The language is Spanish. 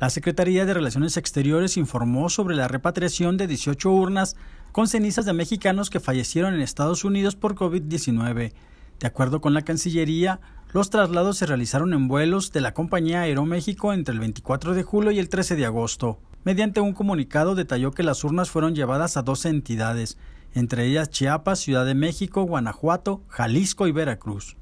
La Secretaría de Relaciones Exteriores informó sobre la repatriación de 18 urnas con cenizas de mexicanos que fallecieron en Estados Unidos por COVID-19. De acuerdo con la Cancillería, los traslados se realizaron en vuelos de la compañía Aeroméxico entre el 24 de julio y el 13 de agosto. Mediante un comunicado detalló que las urnas fueron llevadas a 12 entidades, entre ellas Chiapas, Ciudad de México, Guanajuato, Jalisco y Veracruz.